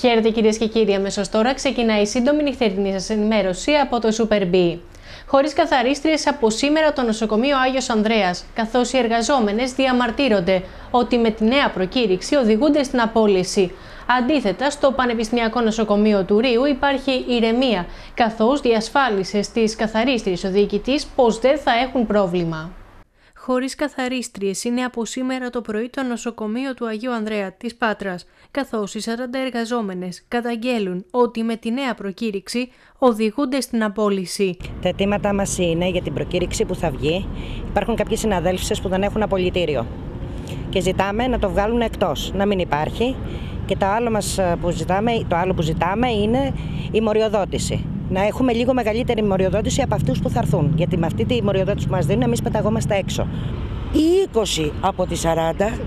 Χαίρετε κυρίες και κύριοι, αμέσως τώρα ξεκινάει η σύντομη νυχτερινή σας ενημέρωση από το Super B. Χωρίς καθαρίστριες από σήμερα το νοσοκομείο Άγιος Ανδρέας, καθώς οι εργαζόμενες διαμαρτύρονται ότι με τη νέα προκήρυξη οδηγούνται στην απόλυση. Αντίθετα, στο Πανεπιστημιακό Νοσοκομείο του Ρίου υπάρχει ηρεμία, καθώς διασφάλισε στις καθαρίστριες ο διοικητής πως δεν θα έχουν πρόβλημα χωρίς καθαρίστριες είναι από σήμερα το πρωί το νοσοκομείο του Αγίου Ανδρέα της Πάτρας, καθώς οι 40 εργαζόμενες καταγγέλουν ότι με τη νέα προκήρυξη οδηγούνται στην απόλυση. Τα αιτήματά μας είναι για την προκήρυξη που θα βγει. Υπάρχουν κάποιες συναδέλφοι που δεν έχουν απολυτήριο και ζητάμε να το βγάλουν εκτός, να μην υπάρχει. Και το άλλο, μας ε, που ζητάμε, το άλλο που ζητάμε είναι η μοριοδότηση να έχουμε λίγο μεγαλύτερη μοριοδότηση από αυτούς που θα έρθουν. Γιατί με αυτή τη μοριοδότηση που μας δίνουν, εμείς πεταγόμαστε έξω. Οι 20 από τις 40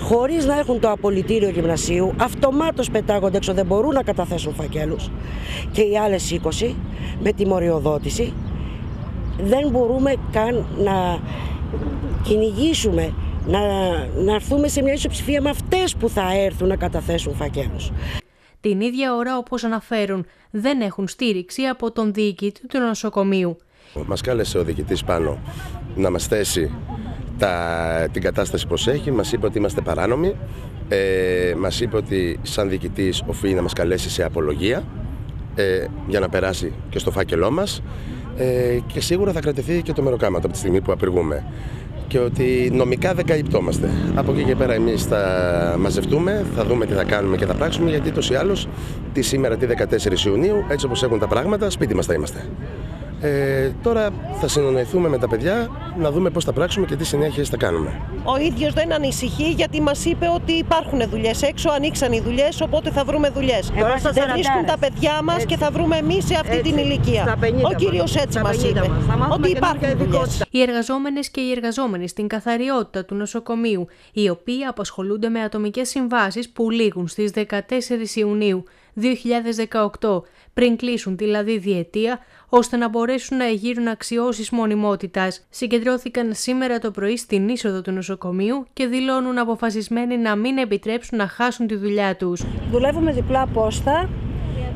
χωρίς να έχουν το απολυτήριο γυμνασίου, αυτομάτως πετάγονται έξω, δεν μπορούν να καταθέσουν φακέλους. Και οι άλλες 20 με τη μοριοδότηση δεν μπορούμε καν να κυνηγήσουμε, να, να έρθουμε σε μια ισοψηφία με αυτές που θα έρθουν να καταθέσουν φακέλους. Την ίδια ώρα, όπως αναφέρουν, δεν έχουν στήριξη από τον διοικητή του νοσοκομείου. Μας κάλεσε ο διοικητής πάνω να μας θέσει τα, την κατάσταση πως έχει, μας είπε ότι είμαστε παράνομοι, ε, μας είπε ότι σαν διοικητής οφείλει να μας καλέσει σε απολογία ε, για να περάσει και στο φάκελό μας ε, και σίγουρα θα κρατηθεί και το μεροκάματο από τη στιγμή που απεργούμε και ότι νομικά δεν καλυπτόμαστε. Από εκεί και πέρα εμείς θα μαζευτούμε, θα δούμε τι θα κάνουμε και θα πράξουμε γιατί τόσο ή τη σήμερα τη 14 Ιουνίου, έτσι όπως έχουν τα πράγματα, σπίτι μας θα είμαστε. Ε, τώρα θα συνονοηθούμε με τα παιδιά να δούμε πώς θα πράξουμε και τι συνέχεια θα κάνουμε. Ο ίδιος δεν ανησυχεί γιατί μας είπε ότι υπάρχουν δουλειές. έξω, ανοίξαν οι δουλειές, οπότε θα βρούμε δουλειές. Θα δεν βρίσκουν τα παιδιά μας και θα βρούμε εμείς σε αυτή την ηλικία. Ο κύριος Έτσι μας είπε ότι υπάρχουν δουλειές. Οι ε, εργαζόμενες και οι εργαζόμενοι στην καθαριότητα του νοσοκομείου, οι οποίοι απασχολούνται με ατομικές συμβάσεις που λήγουν στις 14 Ιουνίου. 2018, πριν κλείσουν δηλαδή διετία, ώστε να μπορέσουν να εγείρουν αξιώσεις μονιμότητας. Συγκεντρώθηκαν σήμερα το πρωί στην είσοδο του νοσοκομείου και δηλώνουν αποφασισμένοι να μην επιτρέψουν να χάσουν τη δουλειά τους. Δουλεύουμε διπλά πόστα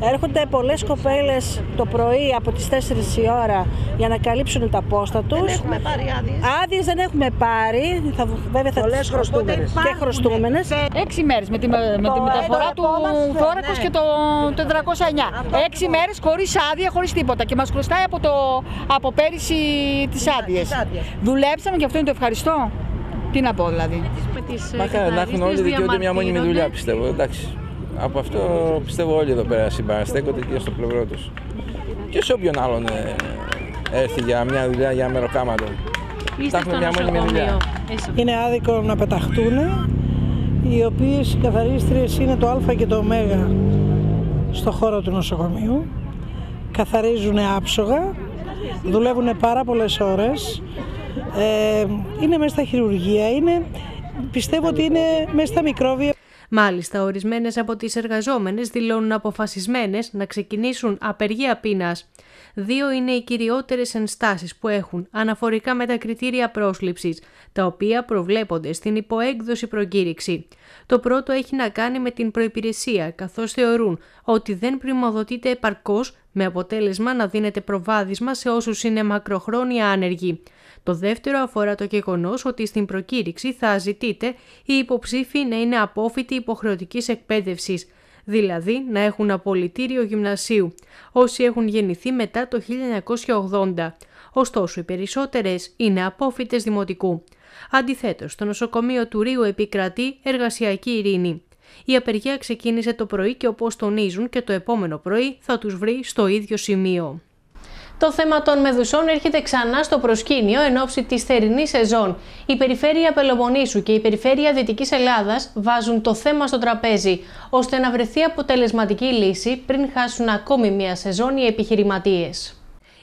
Έρχονται πολλές κοπέλες το πρωί από τις 4 η ώρα για να καλύψουν τα πόστα τους. Δεν έχουμε πάρει άδειες. Άδειες δεν έχουμε πάρει, θα, βέβαια θα πολλές τις χρωστούμενες. και χρωστούμενες. Έξι μέρες με τη, με, τη μεταφορά του θώρακος ναι. και το, 409. Έξι μέρες μέρες χωρίς άδεια, χωρίς τίποτα και μας χρωστάει από, το, από πέρυσι τις ναι, άδειες. Δουλέψαμε και αυτό είναι το ευχαριστώ. Τι να πω δηλαδή. Μα να έχουν όλοι δικαιούνται μια μόνιμη δουλειά πιστεύω, εντάξει. Από αυτό πιστεύω όλοι εδώ πέρα συμπαραστέκονται και στο πλευρό τους. Και σε όποιον άλλον ε, έρθει για μια δουλειά, για μεροκάματο. Τα έχουμε μια δουλειά. Είναι άδικο να πεταχτούν, οι οποίες οι καθαρίστριες είναι το α και το ω στο χώρο του νοσοκομείου. Καθαρίζουν άψογα, δουλεύουν πάρα πολλές ώρες. Ε, είναι μέσα στα χειρουργεία, είναι, πιστεύω ότι είναι μέσα στα μικρόβια. Μάλιστα, ορισμένες από τις εργαζόμενες δηλώνουν αποφασισμένες να ξεκινήσουν απεργία πείνας. Δύο είναι οι κυριότερες ενστάσεις που έχουν αναφορικά με τα κριτήρια πρόσληψης, τα οποία προβλέπονται στην υποέκδοση προκήρυξη. Το πρώτο έχει να κάνει με την προπηρεσία, καθώς θεωρούν ότι δεν πρημοδοτείται επαρκώς με αποτέλεσμα να δίνεται προβάδισμα σε όσους είναι μακροχρόνια άνεργοι. Το δεύτερο αφορά το γεγονός ότι στην προκήρυξη θα ζητείτε οι υποψήφοι να είναι απόφοιτοι υποχρεωτικής εκπαίδευσης, δηλαδή να έχουν απολυτήριο γυμνασίου, όσοι έχουν γεννηθεί μετά το 1980. Ωστόσο, οι περισσότερες είναι απόφοιτες δημοτικού. Αντιθέτως, στο νοσοκομείο του Ρίου επικρατεί εργασιακή ειρήνη. Η απεργία ξεκίνησε το πρωί και όπως τονίζουν και το επόμενο πρωί θα τους βρει στο ίδιο σημείο. Το θέμα των μεδουσών έρχεται ξανά στο προσκήνιο εν ώψη της θερινής σεζόν. Η περιφέρεια Πελοποννήσου και η περιφέρεια Δυτικής Ελλάδας βάζουν το θέμα στο τραπέζι, ώστε να βρεθεί αποτελεσματική λύση πριν χάσουν ακόμη μία σεζόν οι επιχειρηματίες.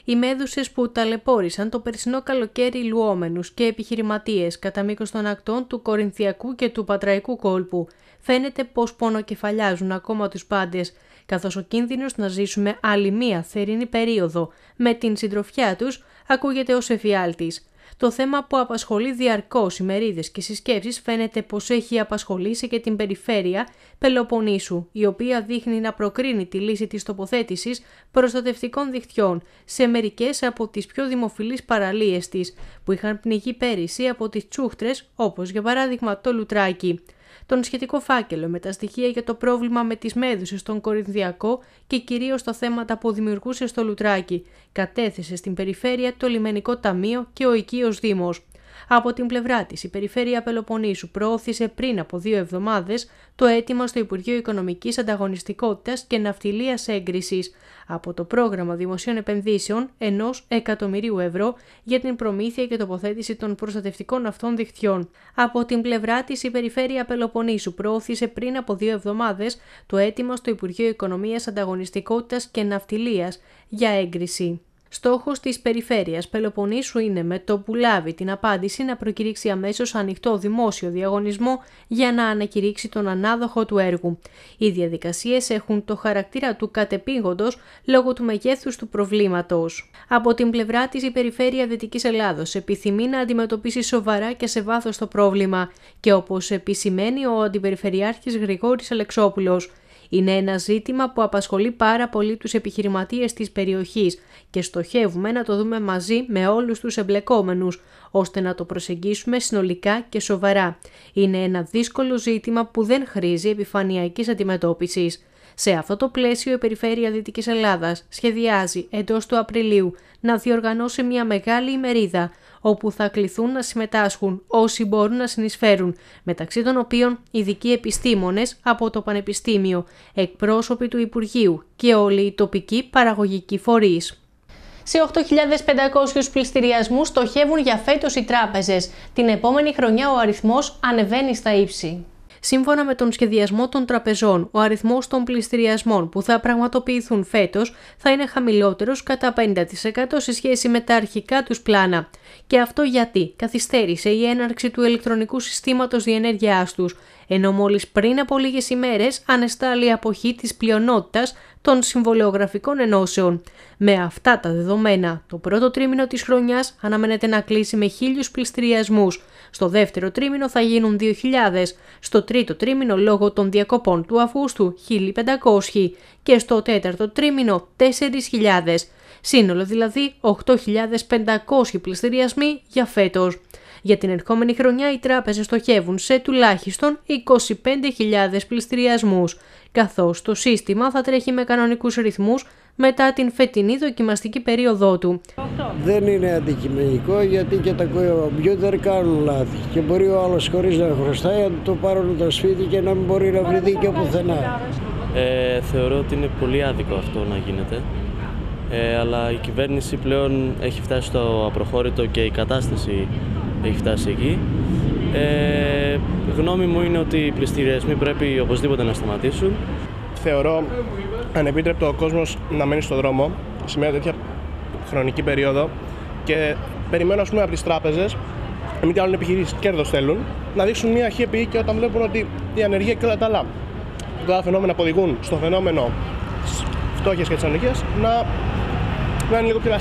Οι μέδουσες που ταλαιπώρησαν το περσινό καλοκαίρι λουόμενους και επιχειρηματίες κατά μήκος των ακτών του Κορινθιακού και του Πατραϊκού κόλπου. Φαίνεται πως πονοκεφαλιάζουν ακόμα τους πάντες, καθώς ο κίνδυνος να ζήσουμε άλλη μία θερινή περίοδο με την συντροφιά τους ακούγεται ως εφιάλτης. Το θέμα που απασχολεί διαρκώς οι και συσκέψεις φαίνεται πως έχει απασχολήσει και την περιφέρεια Πελοποννήσου, η οποία δείχνει να προκρίνει τη λύση της τοποθέτησης προστατευτικών δικτυών σε μερικές από τις πιο δημοφιλείς παραλίες της, που είχαν πνιγεί πέρυσι από τις τσούχτρες όπως για παράδειγμα το Λουτράκι τον σχετικό φάκελο με τα στοιχεία για το πρόβλημα με τις μέδουσες στον Κορινθιακό και κυρίως τα θέματα που δημιουργούσε στο Λουτράκι, κατέθεσε στην περιφέρεια το Λιμενικό Ταμείο και ο Οικείος Δήμος. Από την πλευρά της, η Περιφέρεια Πελοποννήσου προώθησε πριν από δύο εβδομάδες το αίτημα στο Υπουργείο Οικονομικής Ανταγωνιστικότητας και Ναυτιλίας Έγκρισης. από το Πρόγραμμα Δημοσίων Επενδύσεων ενός εκατομμυρίου ευρώ για την προμήθεια και τοποθέτηση των προστατευτικών αυτών δικτυών. Από την πλευρά της, η Περιφέρεια Πελοποννήσου προώθησε πριν από δύο εβδομάδες το αίτημα στο Υπουργείο Οικονομίας Ανταγωνιστικότητας και Ναυτιλίας για έγκριση. Στόχος της Περιφέρειας Πελοποννήσου είναι με το που λάβει την απάντηση να προκηρύξει αμέσως ανοιχτό δημόσιο διαγωνισμό για να ανακηρύξει τον ανάδοχο του έργου. Οι διαδικασίες έχουν το χαρακτήρα του κατεπήγοντος λόγω του μεγέθους του προβλήματος. Από την πλευρά της η Περιφέρεια Δυτικής Ελλάδος επιθυμεί να αντιμετωπίσει σοβαρά και σε βάθος το πρόβλημα και όπως επισημαίνει ο Αντιπεριφερειάρχης Γρηγόρης Αλεξόπουλος, είναι ένα ζήτημα που απασχολεί πάρα πολύ τους επιχειρηματίες της περιοχής και στοχεύουμε να το δούμε μαζί με όλους τους εμπλεκόμενους, ώστε να το προσεγγίσουμε συνολικά και σοβαρά. Είναι ένα δύσκολο ζήτημα που δεν χρήζει επιφανειακής αντιμετώπισης. Σε αυτό το πλαίσιο η Περιφέρεια Δυτικής Ελλάδας σχεδιάζει εντός του Απριλίου να διοργανώσει μια μεγάλη ημερίδα όπου θα κληθούν να συμμετάσχουν όσοι μπορούν να συνεισφέρουν, μεταξύ των οποίων ειδικοί επιστήμονες από το Πανεπιστήμιο, εκπρόσωποι του Υπουργείου και όλοι οι τοπικοί παραγωγικοί φορείς. Σε 8.500 πληστηριασμούς στοχεύουν για φέτος οι τράπεζες. Την επόμενη χρονιά ο αριθμός ανεβαίνει στα ύψη. Σύμφωνα με τον σχεδιασμό των τραπεζών, ο αριθμός των πληστηριασμών που θα πραγματοποιηθούν φέτος θα είναι χαμηλότερος κατά 50% σε σχέση με τα αρχικά τους πλάνα. Και αυτό γιατί καθυστέρησε η έναρξη του ηλεκτρονικού συστήματος διενέργειάς τους, ενώ μόλις πριν από λίγες ημέρες ανεστάλλει η αποχή της πλειονότητας των συμβολεογραφικών ενώσεων. Με αυτά τα δεδομένα, το πρώτο τρίμηνο της χρονιάς αναμένεται να κλείσει με χίλιους πληστηριασμούς. Στο δεύτερο τρίμηνο θα γίνουν 2.000, στο τρίτο τρίμηνο λόγω των διακοπών του Αυγούστου 1.500 και στο τέταρτο τρίμηνο 4.000. Σύνολο δηλαδή 8.500 πληστηριασμοί για φέτος. Για την ερχόμενη χρονιά οι τράπεζες στοχεύουν σε τουλάχιστον 25.000 πληστηριασμούς, καθώς το σύστημα θα τρέχει με κανονικούς ρυθμούς μετά την φετινή δοκιμαστική περίοδό του. Δεν είναι αντικειμενικό γιατί και τα κομπιούτερ κάνουν λάθη και μπορεί ο άλλος χωρίς να χρωστάει να το πάρουν το σπίτι και να μην μπορεί να βρει και πουθενά. Ε, θεωρώ ότι είναι πολύ άδικο αυτό να γίνεται. Ε, αλλά η κυβέρνηση πλέον έχει φτάσει στο απροχώρητο και η κατάσταση έχει φτάσει εκεί. Ε, γνώμη μου είναι ότι οι πληστηριασμοί πρέπει οπωσδήποτε να σταματήσουν. Θεωρώ ανεπίτρεπτο ο κόσμος να μένει στον δρόμο σε μια τέτοια χρονική περίοδο και περιμένω ας πούμε από τις τράπεζες μην τι άλλων επιχειρήσεις κέρδος θέλουν, να δείξουν μια χέπη και όταν βλέπουν ότι η ανεργία και όλα τα άλλα τα φαινόμενα που οδηγούν στο φαινόμενο τη φτώχεια και τη ανεργία να, να είναι λίγο πιο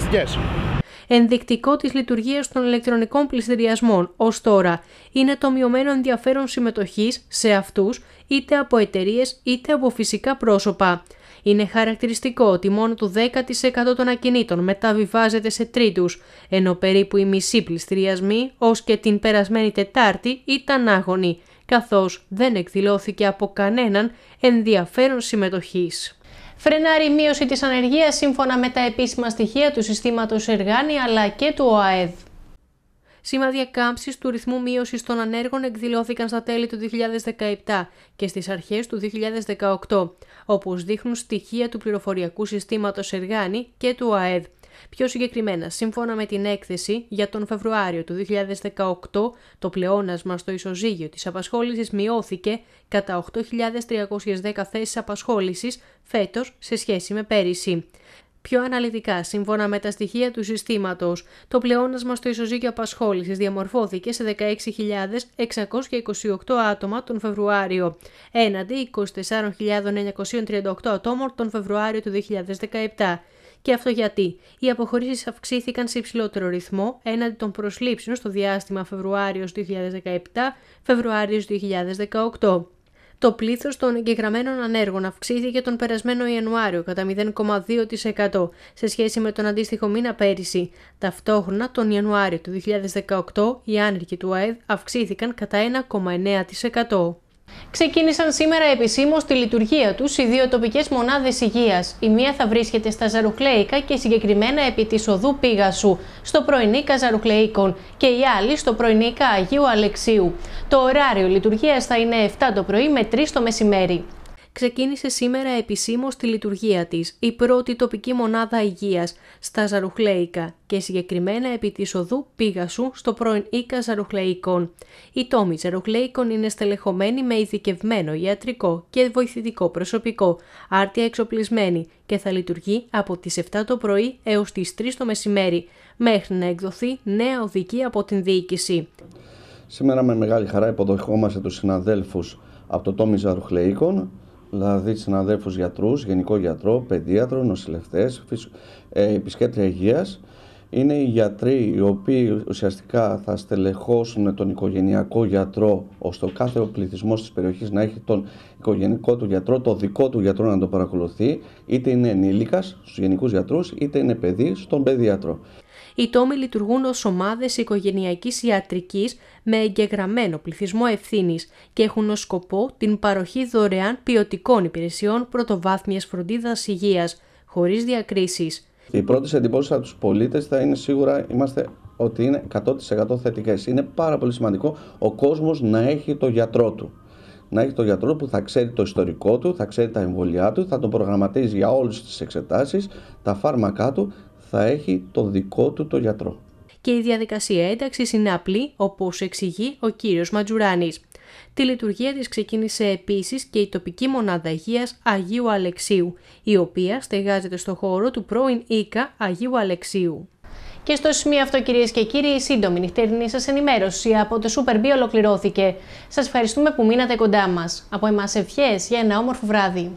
Ενδεικτικό της λειτουργίας των ηλεκτρονικών πληστηριασμών ως τώρα είναι το μειωμένο ενδιαφέρον συμμετοχής σε αυτούς είτε από εταιρείες είτε από φυσικά πρόσωπα. Είναι χαρακτηριστικό ότι μόνο το 10% των ακινήτων μεταβιβάζεται σε τρίτους, ενώ περίπου οι μισή πληστηριασμοί ως και την περασμένη Τετάρτη ήταν άγωνοι, καθώς δεν εκδηλώθηκε από κανέναν ενδιαφέρον συμμετοχής. Φρενάρει η μείωση της ανεργίας σύμφωνα με τα επίσημα στοιχεία του συστήματος Εργάνη αλλά και του ΟΑΕΔ. Σημάδια κάμψη του ρυθμού μείωσης των ανέργων εκδηλώθηκαν στα τέλη του 2017 και στις αρχές του 2018, όπως δείχνουν στοιχεία του πληροφοριακού συστήματος Εργάνη και του ΟΑΕΔ. Πιο συγκεκριμένα, σύμφωνα με την έκθεση για τον Φεβρουάριο του 2018, το πλεόνασμα στο ισοζύγιο της απασχόλησης μειώθηκε κατά 8.310 θέσεις απασχόλησης φέτος σε σχέση με πέρυσι. Πιο αναλυτικά, σύμφωνα με τα στοιχεία του συστήματος, το πλεόνασμα στο ισοζύγιο απασχόλησης διαμορφώθηκε σε 16.628 άτομα τον Φεβρουάριο, έναντι 24.938 ατόμων τον Φεβρουάριο του 2017. Και αυτό γιατί οι αποχωρήσεις αυξήθηκαν σε υψηλότερο ρυθμό έναντι των προσλήψεων στο διάστημα Φεβρουάριος 2017-Φεβρουάριο 2018. Το πλήθος των εγγεγραμμένων ανέργων αυξήθηκε τον περασμένο Ιανουάριο κατά 0,2% σε σχέση με τον αντίστοιχο μήνα πέρυσι. Ταυτόχρονα, τον Ιανουάριο του 2018, οι άνεργοι του ΑΕΔ αυξήθηκαν κατά 1,9%. Ξεκίνησαν σήμερα επισήμως τη λειτουργία τους οι δύο τοπικές μονάδες υγείας. Η μία θα βρίσκεται στα Ζαρουκλέικα και συγκεκριμένα επί της οδού Πίγασου στο πρωινή Ζαρουκλέικων, και η άλλη στο πρωινίκα Αγίου Αλεξίου. Το ωράριο λειτουργίας θα είναι 7 το πρωί με 3 το μεσημέρι ξεκίνησε σήμερα επισήμως τη λειτουργία της, η πρώτη τοπική μονάδα υγείας στα Ζαρουχλέικα και συγκεκριμένα επί της οδού σου στο πρώην οίκα Ζαρουχλεϊκών. Οι τόμοι Ζαρουχλεϊκών είναι στελεχωμένοι με ειδικευμένο ιατρικό και βοηθητικό προσωπικό, άρτια εξοπλισμένοι και θα λειτουργεί από τις 7 το πρωί έως τις 3 το μεσημέρι, μέχρι να εκδοθεί νέα οδική από την διοίκηση. Σήμερα με μεγάλη χαρά υποδοχόμαστε τους συναδέλφους από το Τόμι Ζαρουχλεϊκών δηλαδή συναδέλφους γιατρούς, γενικό γιατρό, παιδίατρο, νοσηλευτές, ε, επισκέπτρια υγείας. Είναι οι γιατροί οι οποίοι ουσιαστικά θα στελεχώσουν τον οικογενειακό γιατρό ώστε ο κάθε πληθυσμό πληθυσμός της περιοχής να έχει τον οικογενειακό του γιατρό, το δικό του γιατρό να τον παρακολουθεί, είτε είναι ενήλικας στους γενικούς γιατρούς, είτε είναι παιδί στον παιδίατρο οι τόμοι λειτουργούν ως ομάδες οικογενειακής ιατρικής με εγγεγραμμένο πληθυσμό ευθύνης και έχουν ως σκοπό την παροχή δωρεάν ποιοτικών υπηρεσιών πρωτοβάθμιας φροντίδας υγείας, χωρίς διακρίσεις. Οι πρώτες εντυπώσεις από τους πολίτες θα είναι σίγουρα είμαστε ότι είναι 100% θετικές. Είναι πάρα πολύ σημαντικό ο κόσμος να έχει το γιατρό του. Να έχει το γιατρό που θα ξέρει το ιστορικό του, θα ξέρει τα εμβολιά του, θα τον προγραμματίζει για όλες τις εξετάσεις, τα φάρμακά του, θα έχει το δικό του το γιατρό. Και η διαδικασία ένταξης είναι απλή, όπως εξηγεί ο κύριος Ματζουράνης. Τη λειτουργία της ξεκίνησε επίσης και η τοπική μονάδα υγείας Αγίου Αλεξίου, η οποία στεγάζεται στο χώρο του πρώην Ίκα Αγίου Αλεξίου. Και στο σημείο αυτό, κυρίες και κύριοι, η σύντομη νυχτερινή σας ενημέρωση από το Super B ολοκληρώθηκε. Σας ευχαριστούμε που μείνατε κοντά μας. Από εμάς, ευχές για ένα όμορφο βράδυ.